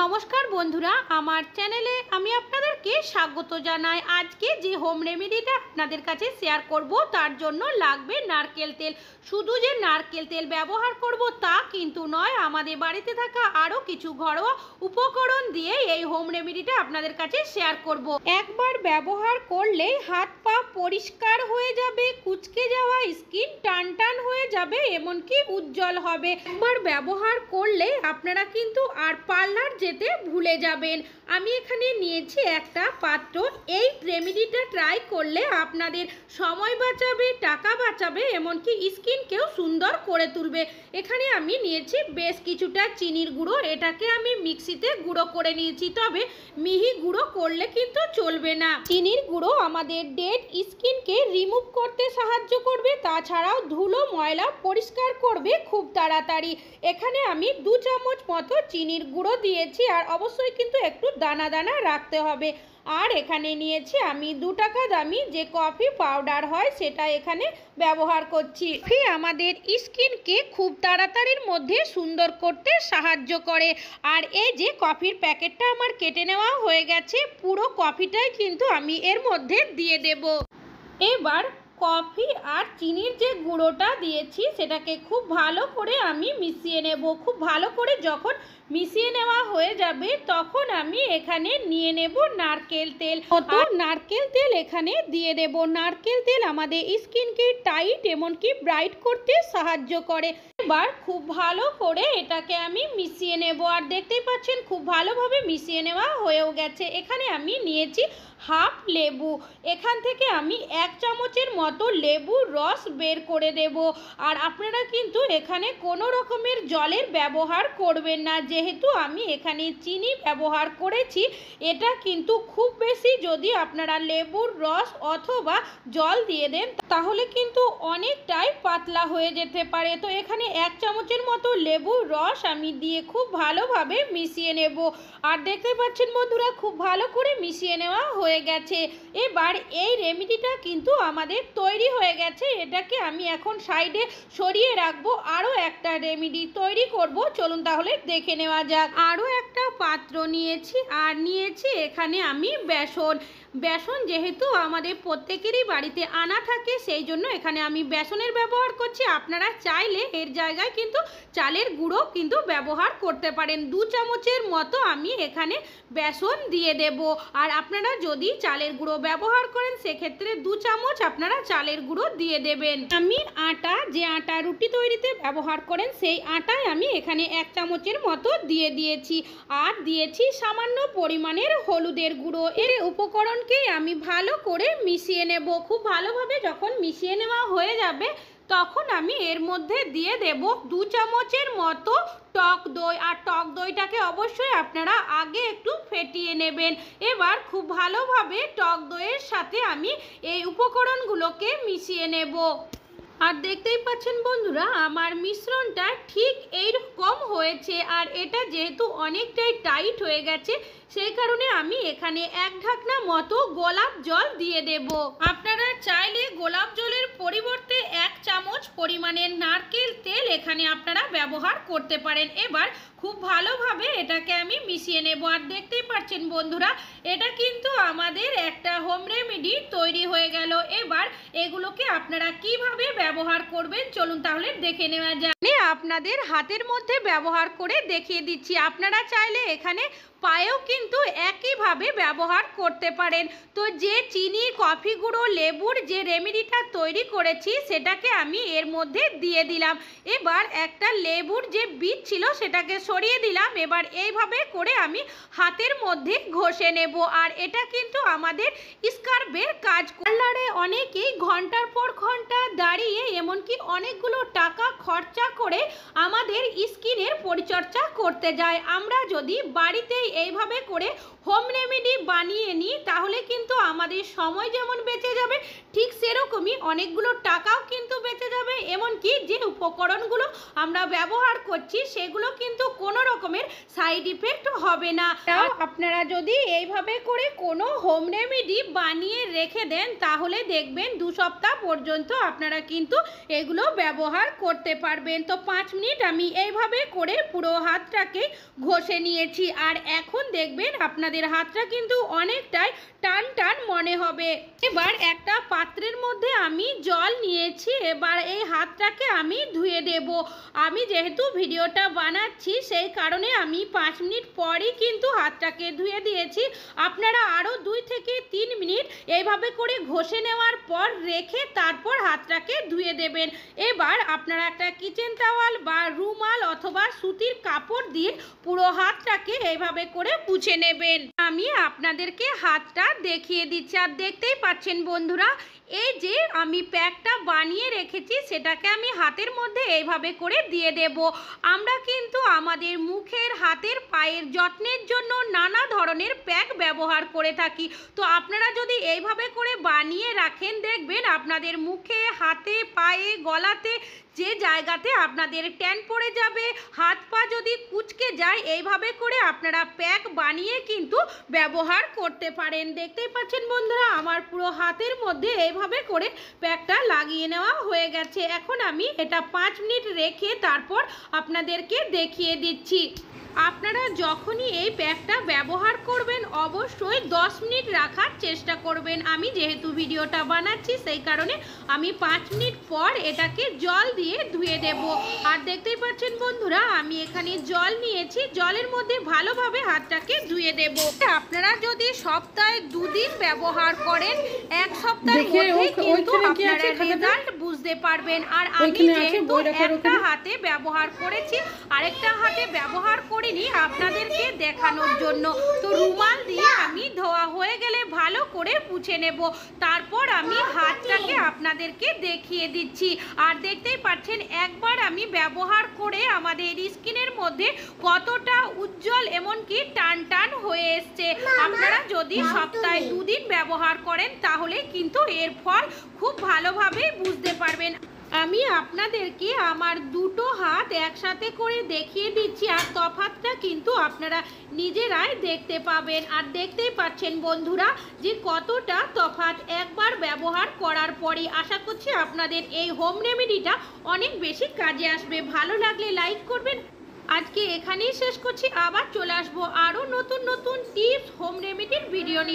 নমস্কার বন্ধুরা আমার চ্যানেলে আমি আপনাদেরকে স্বাগত জানাই আজকে যে হোম রেমেডিটা আপনাদের কাছে শেয়ার করব তার জন্য লাগবে নারকেল তেল শুধু যে নারকেল তেল ব্যবহার করব তা কিন্তু নয় আমাদের বাড়িতে থাকা আরও কিছু ঘরোয়া উপকরণ দিয়ে এই হোম রেমেডিটা আপনাদের কাছে শেয়ার করব একবার ব্যবহার করলেই হাত পা পরিষ্কার হয়ে যাবে কুচকে যাওয়া স্কিন টান টান হয়ে যাবে এমনকি উজ্জ্বল হবে একবার ব্যবহার করলে আপনারা কিন্তু আর পার্লার যেতে ভুলে যাবেন আমি এখানে নিয়েছি একটা পাত্র এই রেমেডিটা ট্রাই করলে আপনাদের সময় বাঁচাবে টাকা বাঁচাবে এমনকি স্কিনকেও সুন্দর করে তুলবে এখানে আমি নিয়েছি বেশ কিছুটা চিনির গুঁড়ো এটাকে আমি মিক্সিতে গুঁড়ো করে নিয়েছি তবে মিহি গুঁড়ো করলে কিন্তু চলবে না চিনির গুঁড়ো আমাদের ডেড স্কিনকে রিমুভ করতে সাহায্য করবে তাছাড়াও ধুলো ময়লা পরিষ্কার করবে খুব তাড়াতাড়ি এখানে আমি দু চামচ মতো চিনির গুঁড়ো দিয়ে নিয়েছি আর অবশ্যই কিন্তু একটু দানা দানা রাখতে হবে আর এখানে নিয়েছি আমি দু টাকা দামি যে কফি পাউডার হয় সেটা এখানে ব্যবহার করছি কফি আমাদের স্কিনকে খুব তাড়াতাড়ির মধ্যে সুন্দর করতে সাহায্য করে আর এই যে কফির প্যাকেটটা আমার কেটে নেওয়া হয়ে গেছে পুরো কফিটাই কিন্তু আমি এর মধ্যে দিয়ে দেব এবার কফি আর চিনির যে গুঁড়োটা দিয়েছি সেটাকে খুব ভালো করে আমি মিশিয়ে নেব খুব ভালো করে যখন মিশিয়ে নেওয়া হয়ে যাবে তখন আমি এখানে নিয়ে নেব নারকেল তেল আর নারকেল তেল এখানে দিয়ে দেব নারকেল তেল আমাদের স্কিনকে টাইট এমনকি ব্রাইট করতে সাহায্য করে একবার খুব ভালো করে এটাকে আমি মিশিয়ে নেব আর দেখতেই পাচ্ছেন খুব ভালোভাবে মিশিয়ে নেওয়া হয়েও গেছে এখানে আমি নিয়েছি হাফ লেবু এখান থেকে আমি এক চামচের মতো লেবুর রস বের করে দেব আর আপনারা কিন্তু এখানে কোনো রকমের জলের ব্যবহার করবেন না যেহেতু আমি এখানে চিনি ব্যবহার করেছি এটা কিন্তু খুব বেশি যদি আপনারা লেবুর রস অথবা জল দিয়ে দেন তাহলে কিন্তু অনেকটাই পাতলা হয়ে যেতে পারে তো এখানে এক চামচের মতো লেবুর রস আমি দিয়ে খুব ভালোভাবে মিশিয়ে নেব আর দেখতে পাচ্ছেন বন্ধুরা খুব ভালো করে মিশিয়ে নেওয়া হয়ে গেছে এবার এই রেমেডিটা কিন্তু আমাদের তৈরি হয়ে গেছে এটাকে আমি এখন সাইডে সরিয়ে রাখবো আরও একটা রেমিডি তৈরি করব চলুন তাহলে দেখে নেওয়া যাক আরও একটা পাত্র নিয়েছি আর নিয়েছি এখানে আমি বেসন বেসন যেহেতু আমাদের প্রত্যেকেরই বাড়িতে আনা থাকে সেই জন্য এখানে আমি বেসনের ব্যবহার করছি আপনারা চাইলে এর জায়গায় কিন্তু চালের গুঁড়ো কিন্তু ব্যবহার করতে পারেন দু চামচের মতো আমি এখানে বেসন দিয়ে দেব আর আপনারা যদি চালের গুঁড়ো ব্যবহার করেন সেক্ষেত্রে দু চামচ আপনারা চালের গুঁড়ো দিয়ে দেবেন আমি আটা যে আটা রুটি তৈরিতে ব্যবহার করেন সেই আটায় আমি এখানে এক চামচের মতো দিয়ে দিয়েছি আর দিয়েছি সামান্য পরিমাণের হলুদের গুঁড়ো এর উপকরণকেই আমি ভালো করে মিশিয়ে নেব খুব ভালোভাবে যখন মিশিয়ে নেওয়া হয়ে যাবে তখন আমি এর মধ্যে দিয়ে দেব দু চামচের মতো টক দই আর টক দইটাকে অবশ্যই আপনারা আগে একটু ফেটিয়ে নেবেন এবার খুব ভালোভাবে টক দইয়ের সাথে আমি এই উপকরণগুলোকে মিশিয়ে নেব আর দেখতেই পাচ্ছেন বন্ধুরা আমার মিশ্রণটা ঠিক এইরকম হয়েছে আর এটা যেহেতু অনেকটাই টাইট হয়ে গেছে সেই কারণে আমি এখানে এক ঢাকনা মতো গোলাপ জল দিয়ে দেব আপনারা চাইলে গোলাপ জলের পরিবর্তে এক চামচ পরিমাণের নারকেল তেল এখানে আপনারা ব্যবহার করতে পারেন এবার খুব ভালোভাবে এটাকে আমি মিশিয়ে নেব আর দেখতেই পাচ্ছেন বন্ধুরা এটা কিন্তু আমাদের একটা হোম রেমেডি তৈরি হয়ে গেল এবার এগুলোকে আপনারা কিভাবে ব্যবহার করবেন চলুন তাহলে দেখে নেওয়া যায় আপনাদের হাতের মধ্যে ব্যবহার করে দেখিয়ে দিচ্ছি আপনারা চাইলে এখানে পায়েও কিন্তু একইভাবে ব্যবহার করতে পারেন তো যে চিনি কফি গুঁড়ো লেবুর যে রেমেডিটা তৈরি করেছি সেটাকে আমি এর মধ্যে দিয়ে দিলাম এবার একটা লেবুর যে বীজ ছিল সেটাকে সরিয়ে দিলাম এবার এইভাবে করে আমি হাতের মধ্যে ঘষে নেব আর এটা কিন্তু আমাদের স্কার্বের কাজ পার্লারে অনেকেই ঘন্টার পর ঘন্টা দাঁড়িয়ে এমনকি অনেকগুলো টাকা খরচা করে আমাদের স্কিনের পরিচর্যা করতে যায় আমরা যদি বাড়িতেই এইভাবে করে হোম রেমেডি বানিয়ে নিই তাহলে কিন্তু আমাদের সময় যেমন বেঁচে যাবে ঠিক সেরকমই অনেকগুলো টাকাও কিন্তু বেঁচে যাবে এমনকি যে উপকরণগুলো আমরা ব্যবহার করছি সেগুলো কিন্তু কোনো রকমের সাইড ইফেক্ট হবে না আপনারা যদি এইভাবে করে কোনো হোম রেমেডি বানিয়ে রেখে দেন তাহলে দেখবেন দু সপ্তাহ পর্যন্ত আপনারা কিন্তু এগুলো ব্যবহার করতে পারবেন তো পাঁচ মিনিট আমি এইভাবে করে পুরো হাতটাকে ঘষে নিয়েছি আর এখন দেখ দেখবেন আপনাদের হাতটা কিন্তু অনেকটাই টান টান মনে হবে এবার একটা পাত্রের মধ্যে আমি জল নিয়েছি এবার এই হাতটাকে আমি ধুয়ে দেব আমি যেহেতু ভিডিওটা বানাচ্ছি সেই কারণে আমি পাঁচ মিনিট পরই কিন্তু হাতটাকে ধুয়ে দিয়েছি আপনারা আরও দুই থেকে তিন মিনিট এইভাবে করে ঘষে নেওয়ার পর রেখে তারপর হাতটাকে ধুয়ে দেবেন এবার আপনারা একটা কিচেন টাওয়াল বা রুমাল অথবা সুতির কাপড় দিয়ে পুরো হাতটাকে এইভাবে করে পুজো মুছে নেবেন আমি আপনাদেরকে হাতটা দেখিয়ে দিচ্ছি আর দেখতেই পাচ্ছেন বন্ধুরা এই যে আমি প্যাকটা বানিয়ে রেখেছি সেটাকে আমি হাতের মধ্যে এইভাবে করে দিয়ে দেব আমরা কিন্তু আমাদের মুখের হাতের পায়ের যত্নের জন্য নানা ধরনের প্যাক ব্যবহার করে থাকি তো আপনারা যদি এইভাবে করে বানিয়ে রাখেন দেখবেন আপনাদের মুখে হাতে পায়ে গলাতে যে জায়গাতে আপনাদের ট্যান পড়ে যাবে হাত পা যদি কুচকে যায় এইভাবে করে আপনারা প্যাক বানিয়ে কিন্তু ব্যবহার করতে পারেন দেখতেই পাচ্ছেন বন্ধুরা আমার পুরো হাতের মধ্যে এইভাবে করে প্যাকটা লাগিয়ে নেওয়া হয়ে গেছে এখন আমি এটা পাঁচ মিনিট রেখে তারপর আপনাদেরকে দেখিয়ে দিচ্ছি আপনারা যখনই এই প্যাকটা ব্যবহার করবেন অবশ্যই 10 মিনিট রাখার চেষ্টা করবেন আমি যেহেতু ভিডিওটা বানাচ্ছি সেই কারণে আমি 5 মিনিট পর এটাকে জল দিয়ে দিয়ে ধুয়ে দেব আর দেখতেই পাচ্ছেন বন্ধুরা আমি এখানে জল নিয়েছি জলের মধ্যে ভালোভাবে হাতটাকে ধুয়ে দেব আপনারা যদি সপ্তাহে দুদিন ব্যবহার করেন এক সপ্তাহের মধ্যে কিন্তু আপনারা রেজাল্ট বুঝতে পারবেন আর আমি যেহেতু একটা হাতে ব্যবহার করেছি আরেকটা হাতে ব্যবহার করিনি আপনাদেরকে দেখানোর জন্য তো রুমাল দিয়ে আমি ধোয়া হয়ে গেলে ভালো করে পুছে নেব তারপর আমি হাতটাকে আপনাদেরকে দেখিয়ে দিচ্ছি আর দেখতেই পাচ্ছি পারছেন একবার আমি ব্যবহার করে আমাদের স্কিনের মধ্যে কতটা উজ্জ্বল এমনকি টান টান হয়ে এসছে আপনারা যদি সপ্তাহে দুদিন ব্যবহার করেন তাহলে কিন্তু এর ফল খুব ভালোভাবেই বুঝতে পারবেন আমি আপনাদেরকে আমার দুটো হাত একসাথে করে দেখিয়ে দিচ্ছি আর তফাতটা কিন্তু আপনারা নিজেরাই দেখতে পাবেন আর দেখতেই পাচ্ছেন বন্ধুরা যে কতটা তফাত একবার ব্যবহার করার পরে আশা করছি আপনাদের এই হোম রেমেডিটা অনেক বেশি কাজে আসবে ভালো লাগলে লাইক করবেন আজকে এখানেই শেষ করছি আবার চলে আসবো আরও নতুন নতুন টিপস হোম রেমেডির ভিডিও নিয়ে